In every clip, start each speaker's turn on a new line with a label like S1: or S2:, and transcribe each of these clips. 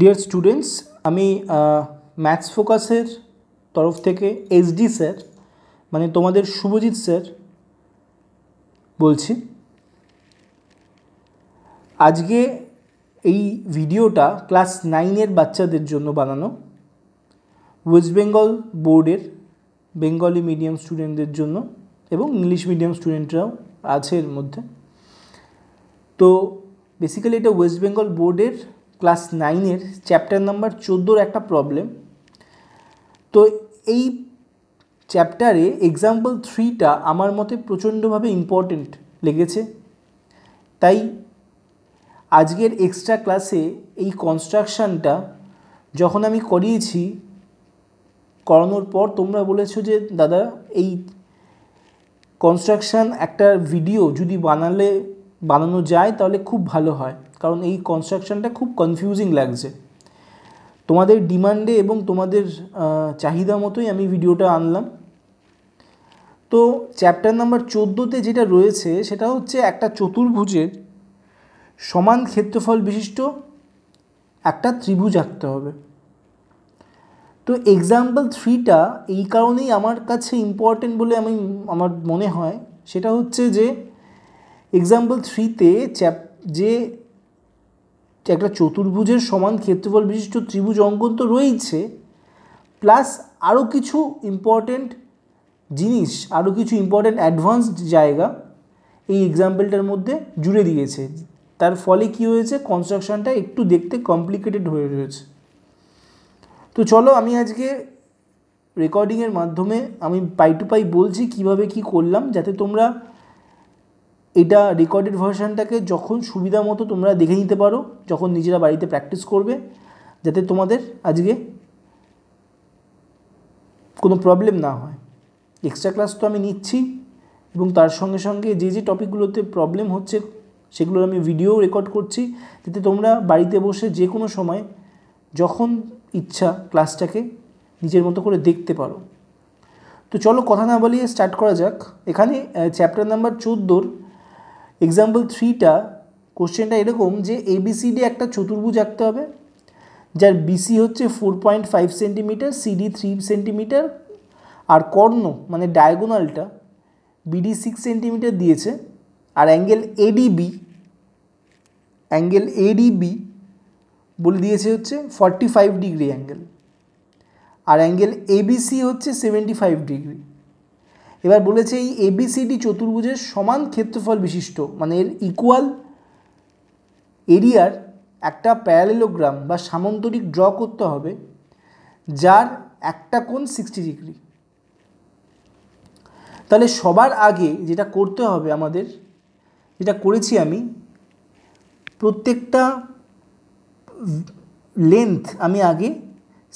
S1: deer students আমি maths ফোকাসের তরফ থেকে এসডি স্যার মানে তোমাদের শুভজিৎ স্যার বলছি আজকে এই ভিডিওটা ক্লাস নাইনের বাচ্চাদের জন্য বানানো ওয়েস্ট বেঙ্গল বোর্ডের বেঙ্গলি মিডিয়াম স্টুডেন্টদের জন্য এবং ইংলিশ মিডিয়াম স্টুডেন্টরাও আছে এর মধ্যে তো বেসিক্যালি এটা ওয়েস্ট বেঙ্গল বোর্ডের ক্লাস নাইনের চ্যাপ্টার নাম্বার চোদ্দোর একটা প্রবলেম তো এই চ্যাপ্টারে এক্সাম্পল থ্রিটা আমার মতে প্রচণ্ডভাবে ইম্পর্টেন্ট লেগেছে তাই আজকের এক্সট্রা ক্লাসে এই কনস্ট্রাকশানটা যখন আমি করিয়েছি করানোর পর তোমরা বলেছো যে দাদা এই কনস্ট্রাকশান একটা ভিডিও যদি বানালে বানানো যায় তাহলে খুব ভালো হয় কারণ এই কনস্ট্রাকশানটা খুব কনফিউজিং লাগছে তোমাদের ডিমান্ডে এবং তোমাদের চাহিদা মতোই আমি ভিডিওটা আনলাম তো চ্যাপ্টার নাম্বার চোদ্দোতে যেটা রয়েছে সেটা হচ্ছে একটা চতুর্ভুজের সমান ক্ষেত্রফল বিশিষ্ট একটা ত্রিভুজ আঁকতে হবে তো এক্সাম্পল থ্রিটা এই কারণেই আমার কাছে ইম্পর্টেন্ট বলে আমি আমার মনে হয় সেটা হচ্ছে যে এক্সাম্পল থ্রিতে চ্যাপ যে একটা চতুর্ভুজের সমান ক্ষেত্রফল বিশিষ্ট ত্রিভুজ অঙ্কন তো রয়েইছে প্লাস আরও কিছু ইম্পর্ট্যান্ট জিনিস আরও কিছু ইম্পর্ট্যান্ট অ্যাডভান্স জায়গা এই এক্সাম্পলটার মধ্যে জুড়ে দিয়েছে তার ফলে কি হয়েছে কনস্ট্রাকশানটা একটু দেখতে কমপ্লিকেটেড হয়ে রয়েছে তো চলো আমি আজকে রেকর্ডিংয়ের মাধ্যমে আমি পাই টু পাই বলছি কিভাবে কি করলাম যাতে তোমরা এটা রেকর্ডেড ভার্সানটাকে যখন সুবিধা মতো তোমরা দেখে নিতে পারো যখন নিজেরা বাড়িতে প্র্যাকটিস করবে যাতে তোমাদের আজকে কোনো প্রবলেম না হয় এক্সট্রা ক্লাস তো আমি নিচ্ছি এবং তার সঙ্গে সঙ্গে যে যে টপিকগুলোতে প্রবলেম হচ্ছে সেগুলোর আমি ভিডিও রেকর্ড করছি যাতে তোমরা বাড়িতে বসে যে কোনো সময় যখন ইচ্ছা ক্লাসটাকে নিজের মতো করে দেখতে পারো তো চলো কথা না বলিয়ে স্টার্ট করা যাক এখানে চ্যাপ্টার নাম্বার চোদ্দোর এক্সাম্পল থ্রিটা কোশ্চেনটা এরকম যে এবিসিডি একটা চতুর্ভুজ আঁকতে হবে যার বিসি হচ্ছে four point five centimetre CD three centimetre আর কর্ণ মানে ডায়াগোনালটা বিডি সিক্স সেন্টিমিটার দিয়েছে আর অ্যাঙ্গেল এডিবি অ্যাঙ্গেল এডিবি বলে দিয়েছে হচ্ছে ফর্টি ফাইভ ডিগ্রি অ্যাঙ্গেল আর অ্যাঙ্গেল এবিসি হচ্ছে সেভেন্টি ফাইভ ডিগ্রি এবার বলেছে এই এবিসিডি চতুর্ভুজের সমান ক্ষেত্রফল বিশিষ্ট মানে এর ইকুয়াল এরিয়ার একটা প্যারালেলোগ্রাম বা সামন্তরিক ড্র করতে হবে যার একটা কোণ সিক্সটি ডিগ্রি তাহলে সবার আগে যেটা করতে হবে আমাদের যেটা করেছি আমি প্রত্যেকটা লেন্থ আমি আগে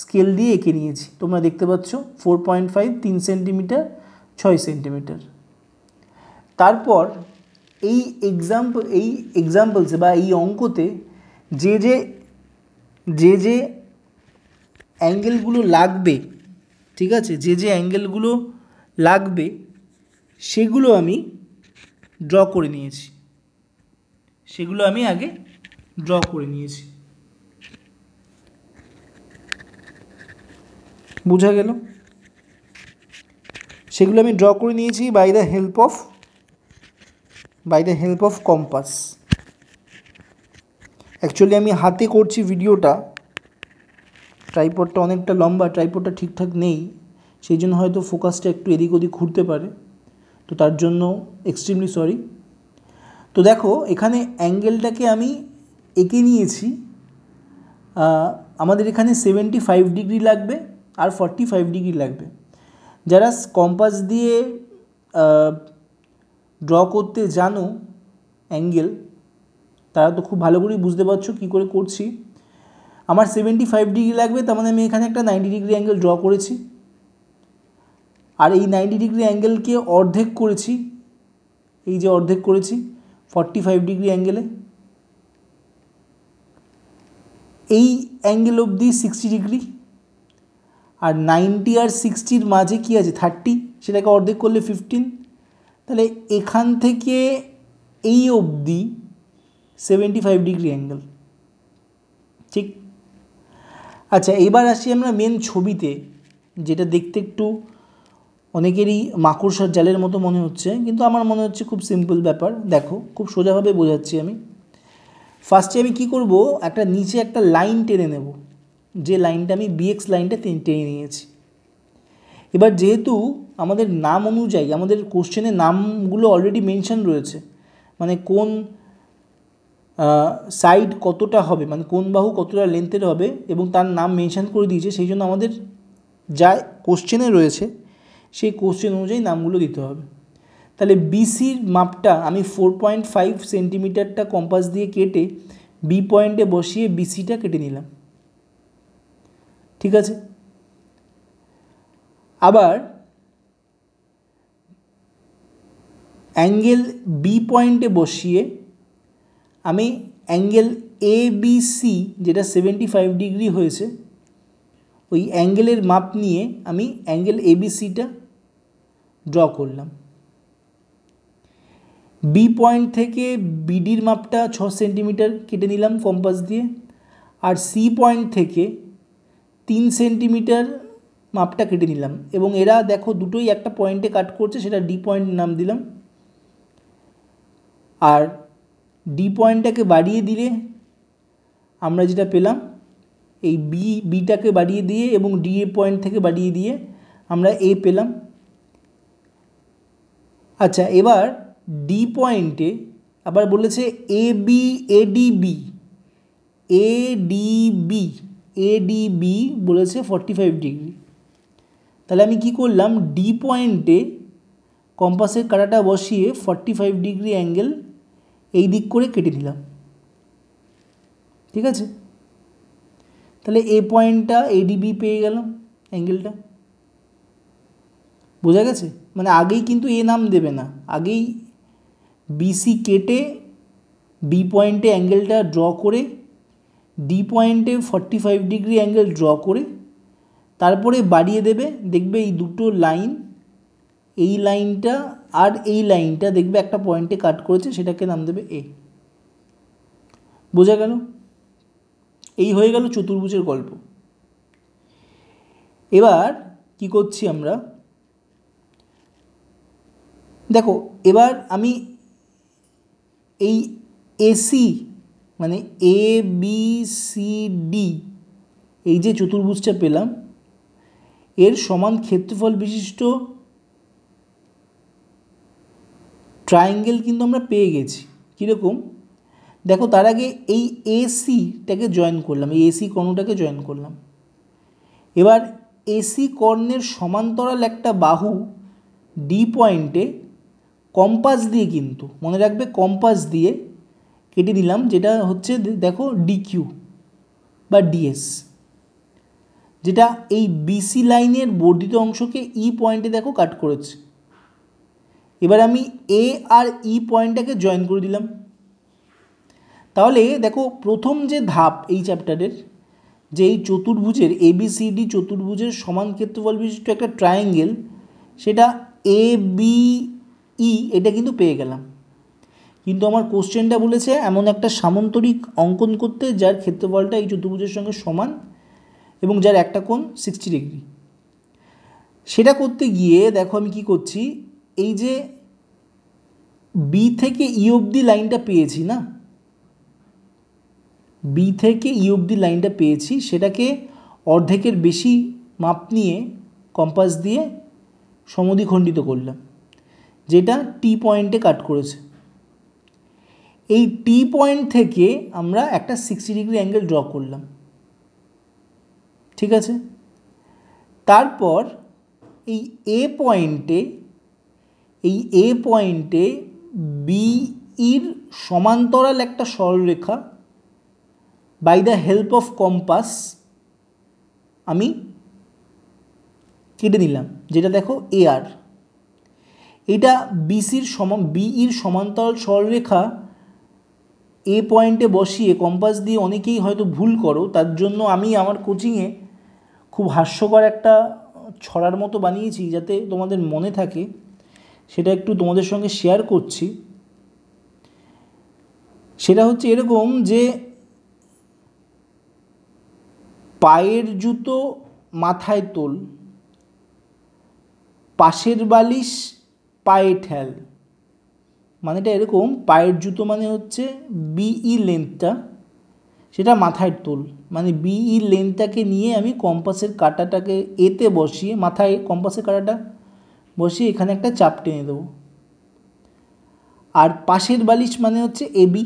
S1: স্কেল দিয়ে এঁকে নিয়েছি তোমরা দেখতে পাচ্ছ ফোর পয়েন্ট ফাইভ তিন সেন্টিমিটার ছয় সেন্টিমিটার তারপর এই এক্সাম্পল এই এক্সাম্পলসে বা এই অঙ্কতে যে যে যে যে অ্যাঙ্গেলগুলো লাগবে ঠিক আছে যে যে অ্যাঙ্গেলগুলো লাগবে সেগুলো আমি ড্র করে নিয়েছি সেগুলো আমি আগে ড্র করে নিয়েছি বোঝা গেল সেগুলো আমি ড্র করে নিয়েছি by the help of by the help of compass actually আমি হাতে করছি ভিডিওটা ট্রাইপডটা অনেকটা লম্বা ট্রাইপডটা ঠিকঠাক নেই সেই জন্য হয়তো ফোকাসটা একটু এদিক ওদিক ঘুরতে পারে তো তার জন্য এক্সট্রিমলি সরি তো দেখো এখানে অ্যাঙ্গেলটাকে আমি এঁকে নিয়েছি আমাদের এখানে সেভেন্টি ফাইভ ডিগ্রি লাগবে আর ফর্টি ফাইভ ডিগ্রি লাগবে যারা কম্পাস দিয়ে ড্র করতে জানো অ্যাঙ্গেল তারা তো খুব ভালো করেই বুঝতে পারছো কী করে করছি আমার সেভেন্টি ফাইভ ডিগ্রি লাগবে তার মানে আমি এখানে একটা নাইনটি ডিগ্রি অ্যাঙ্গেল ড্র করেছি আর এই নাইনটি ডিগ্রি অ্যাঙ্গেলকে অর্ধেক করেছি এই যে অর্ধেক করেছি ফর্টি ফাইভ ডিগ্রি অ্যাঙ্গেলে এই angle of the sixty degree আর নাইনটি আর সিক্সটির মাঝে কি আছে থার্টি সেটাকে অর্ধেক করলে ফিফটিন তাহলে এখান থেকে এই অবধি সেভেন্টি ফাইভ ডিগ্রি অ্যাঙ্গেল ঠিক আচ্ছা এবার আসি আমরা মেন ছবিতে যেটা দেখতে একটু অনেকেরই মাকড়সার জালের মতো মনে হচ্ছে কিন্তু আমার মনে হচ্ছে খুব সিম্পল ব্যাপার দেখো খুব সোজাভাবে বোঝাচ্ছি আমি ফার্স্টে আমি কি করব একটা নিচে একটা লাইন টেনে নেবো যে লাইনটা আমি বিএক্স লাইনটা টেনে নিয়েছি এবার যেহেতু আমাদের নাম অনুযায়ী আমাদের কোশ্চেনে নামগুলো অলরেডি মেনশান রয়েছে মানে কোন সাইড কতটা হবে মানে কোন বাহু কতটা লেন্থের হবে এবং তার নাম মেনশান করে দিয়েছে সেই জন্য আমাদের যা কোশ্চেনে রয়েছে সেই কোশ্চেন অনুযায়ী নামগুলো দিতে হবে তাহলে বিসির মাপটা আমি ফোর পয়েন্ট ফাইভ সেন্টিমিটারটা কম্পাস দিয়ে কেটে বি পয়েন্টে বসিয়ে বিসিটা কেটে নিলাম ঠিক আছে আবার অ্যাঙ্গেল বি পয়েন্টে বসিয়ে আমি অ্যাঙ্গেল এ বি সি যেটা সেভেন্টি ফাইভ ডিগ্রি হয়েছে ওই অ্যাঙ্গেলের মাপ নিয়ে আমি অ্যাঙ্গেল এ বি সিটা ড্র করলাম বি পয়েন্ট থেকে বিডির মাপটা ছ সেন্টিমিটার কেটে নিলাম কম্পাস দিয়ে আর সি পয়েন্ট থেকে তিন সেন্টিমিটার মাপটা কেটে নিলাম এবং এরা দেখো দুটোই একটা পয়েন্টে কাট করছে সেটা ডি পয়েন্ট নাম দিলাম আর ডি পয়েন্টটাকে বাড়িয়ে দিলে আমরা যেটা পেলাম এই বি বিটাকে বাড়িয়ে দিয়ে এবং ডি এ পয়েন্ট থেকে বাড়িয়ে দিয়ে আমরা এ পেলাম আচ্ছা এবার ডি পয়েন্টে আবার বলেছে A B ADB ADB ADB বলেছে ফর্টি ফাইভ ডিগ্রি তাহলে আমি কি করলাম ডি পয়েন্টে কম্পাসের কাটাটা বসিয়ে ফর্টি ফাইভ ডিগ্রি অ্যাঙ্গেল এই দিক করে কেটে নিলাম ঠিক আছে তাহলে এ পয়েন্টটা এডিবি পেয়ে গেলাম অ্যাঙ্গেলটা বোঝা গেছে মানে আগেই কিন্তু এ নাম দেবে না আগেই বিসি কেটে বি পয়েন্টে অ্যাঙ্গেলটা ড্র করে ডি পয়েন্টে forty five degree angle draw করে তারপরে বাড়িয়ে দেবে দেখবে এই দুটো লাইন এই লাইনটা আর এই লাইনটা দেখবে একটা পয়েন্টে কাট করেছে সেটাকে নাম দেবে এ বোঝা গেল এই হয়ে গেল চতুর্ভুজের গল্প এবার কি করছি আমরা দেখো এবার আমি এই এসি মানে এ বি সি ডি এই যে চতুর্ভুজটা পেলাম এর সমান ক্ষেত্রফল বিশিষ্ট ট্রায়াঙ্গেল কিন্তু আমরা পেয়ে গেছি কীরকম দেখো তার আগে এই এসিটাকে জয়েন করলাম এই এসি কর্ণটাকে জয়েন করলাম এবার এসি কর্ণের সমান্তরাল একটা বাহু ডি পয়েন্টে কম্পাস দিয়ে কিন্তু মনে রাখবে কম্পাস দিয়ে কেটে দিলাম যেটা হচ্ছে দেখো ডিকিউ বা ডিএস যেটা এই বিসি লাইনের বর্ধিত অংশকে ই e পয়েন্টে দেখো কাট করেছে এবার আমি এ আর ই পয়েন্টটাকে জয়েন করে দিলাম তাহলে দেখো প্রথম যে ধাপ এই চ্যাপ্টারের যে এই চতুর্ভুজের এবিসিডি চতুর্ভুজের সমান ক্ষেত্রফল বিশিষ্ট একটা ট্রায়াঙ্গেল সেটা এ বি ই এটা কিন্তু পেয়ে গেলাম কিন্তু আমার কোশ্চেনটা বলেছে এমন একটা সামন্তরিক অঙ্কন করতে যার ক্ষেত্রফলটা এই চতুর্ভুজের সঙ্গে সমান এবং যার একটা কোণ সিক্সটি ডিগ্রি সেটা করতে গিয়ে দেখো আমি কি করছি এই যে বি থেকে ই e অবধি লাইনটা পেয়েছি না বি থেকে ই e অবধি লাইনটা পেয়েছি সেটাকে অর্ধেকের বেশি মাপ নিয়ে কম্পাস দিয়ে সমধিখণ্ডিত করলাম যেটা টি পয়েন্টে কাট করেছে এই টি পয়েন্ট থেকে আমরা একটা সিক্সটি ডিগ্রি অ্যাঙ্গেল ড্র করলাম ঠিক আছে তারপর এই এ পয়েন্টে এই এ পয়েন্টে বি ইর সমান্তরাল একটা সরলরেখা by the help of compass আমি কেটে নিলাম যেটা দেখো এ আর এটা বিসির সম বিইর সমান্তরাল সরলরেখা এ পয়েন্টে বসিয়ে কম্পাস দিয়ে অনেকেই হয়তো ভুল করো তার জন্য আমি আমার কোচিংয়ে খুব হাস্যকর একটা ছড়ার মতো বানিয়েছি যাতে তোমাদের মনে থাকে সেটা একটু তোমাদের সঙ্গে শেয়ার করছি সেটা হচ্ছে এরকম যে পায়ের জুতো মাথায় তোল পাশের বালিশ পায়ে ঠেল মানেটা এরকম পায়ের জুতো মানে হচ্ছে বিই লেন্থটা e সেটা মাথায় তোল মানে বিই লেন্থটাকে e নিয়ে আমি কম্পাসের কাটাটাকে এতে বসিয়ে মাথায় কম্পাসের কাটাটা বসিয়ে এখানে একটা চাপ টেনে দেবো আর পাশের বালিশ মানে হচ্ছে এবি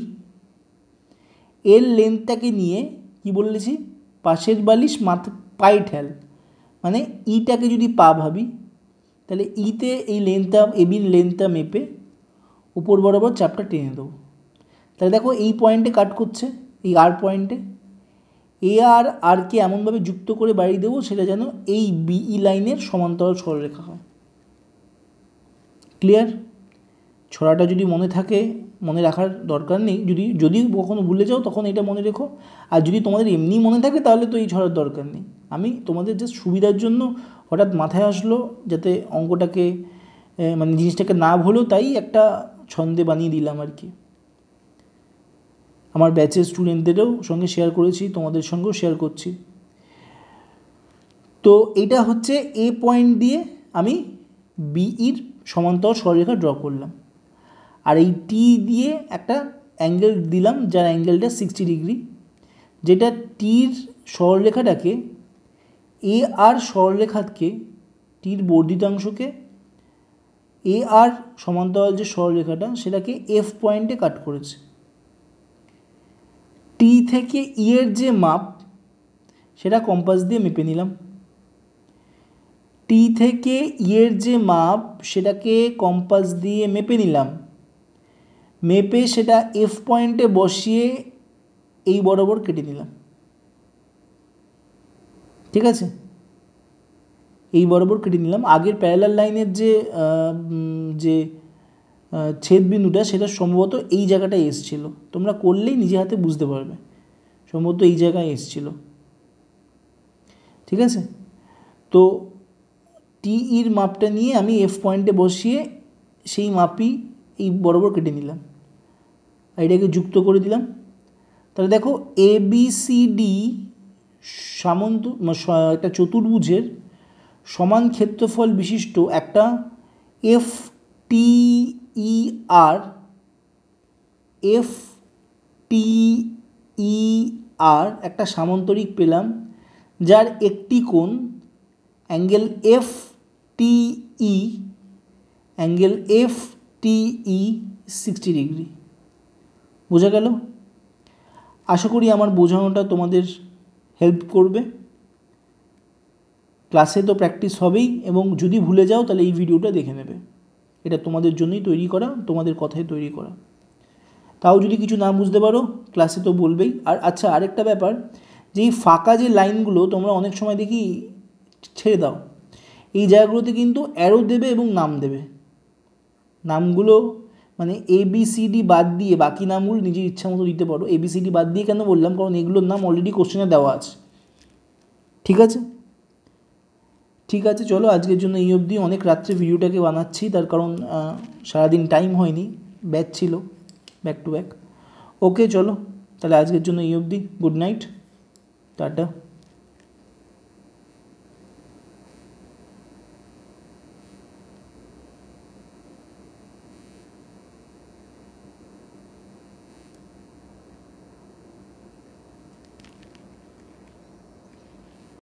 S1: এর লেন্থটাকে নিয়ে কি বলেছি পাশের বালিশ মাথা পাই ঠেল মানে ইটাকে e যদি পা ভাবি তাহলে ইতে এই লেন্থটা এবির লেন্থটা মেপে উপর বরাবর চাপটা টেনে দেবো তাহলে দেখো এই পয়েন্টে কাট করছে এই আর পয়েন্টে এ আর আরকে এমনভাবে যুক্ত করে বাড়িয়ে দেবো সেটা যেন এই বিই e লাইনের সমান্তরাল সরলরেখা হয় ক্লিয়ার ছড়াটা যদি মনে থাকে মনে রাখার দরকার নেই যদি যদি কখনো ভুলে যাও তখন এটা মনে রেখো আর যদি তোমাদের এমনি মনে থাকে তাহলে তো এই ছড়ার দরকার নেই আমি তোমাদের জাস্ট সুবিধার জন্য হঠাৎ মাথায় আসলো যাতে অঙ্কটাকে মানে জিনিসটাকে না ভুলো তাই একটা ছন্দে বানিয়ে দিলাম আর কি আমার ব্যাচের স্টুডেন্টদেরও সঙ্গে শেয়ার করেছি তোমাদের সঙ্গেও শেয়ার করছি তো এটা হচ্ছে এ পয়েন্ট দিয়ে আমি বিইর সমান্তর সরলরেখা ড্র করলাম আর এই টি দিয়ে একটা অ্যাঙ্গেল দিলাম যার অ্যাঙ্গেলটা সিক্সটি ডিগ্রি যেটা টির সরলরেখাটাকে এ আর সরলরেখাকে টির বর্ধিতাংশকে এ আর সমান্তরাল যে সরলরেখাটা সেটাকে এফ পয়েন্টে কাট করেছে টি থেকে ই e এর যে মাপ সেটা কম্পাস দিয়ে মেপে নিলাম টি থেকে ই e এর যে মাপ সেটাকে কম্পাস দিয়ে মেপে নিলাম মেপে সেটা এফ পয়েন্টে বসিয়ে এই বরাবর কেটে নিলাম ঠিক আছে এই বরাবর কেটে নিলাম আগের প্যারালাল লাইনের যে যে ছেদ বিন্দুটা সেটা সম্ভবত এই জায়গাটায় এসছিল তোমরা করলেই নিজে হাতে বুঝতে পারবে সম্ভবত এই জায়গায় এসছিল ঠিক আছে তো টিইর মাপটা নিয়ে আমি এফ পয়েন্টে বসিয়ে সেই মাপই এই বরাবর কেটে নিলাম এটাকে যুক্ত করে দিলাম তাহলে দেখো এ বি সি ডি সামন্ত একটা চতুর্ভুজের সমান ক্ষেত্রফল বিশিষ্ট একটা এফ আর এফ আর একটা সামান্তরিক পেলাম যার একটি কোণ angle F TE angle F TE sixty degree বোঝা গেল আশা করি আমার বোঝানোটা তোমাদের হেল্প করবে ক্লাসে তো প্র্যাকটিস হবেই এবং যদি ভুলে যাও তাহলে এই ভিডিওটা দেখে নেবে এটা তোমাদের জন্যই তৈরি করা তোমাদের কথায় তৈরি করা তাও যদি কিছু না বুঝতে পারো ক্লাসে তো বলবেই আর আচ্ছা আরেকটা ব্যাপার যে এই ফাঁকা যে লাইনগুলো তোমরা অনেক সময় দেখি ছেড়ে দাও এই জায়গাগুলোতে কিন্তু অ্যারো দেবে এবং নাম দেবে নামগুলো মানে এবিসিডি বাদ দিয়ে বাকি নামগুলো নিজের ইচ্ছা মতো দিতে পারো এবিসিডি বাদ দিয়ে কেন বললাম কারণ এগুলোর নাম অলরেডি কোশ্চেনে দেওয়া আছে ঠিক আছে ঠিক আছে চলো আজকের জন্য এই অবধি অনেক রাত্রে ভিডিওটাকে বানাচ্ছি তার কারণ সারাদিন টাইম হয়নি ব্যাচ ছিল ব্যাক টু ব্যাক ওকে চলো তাহলে আজকের জন্য এই অবধি গুড নাইট টাটা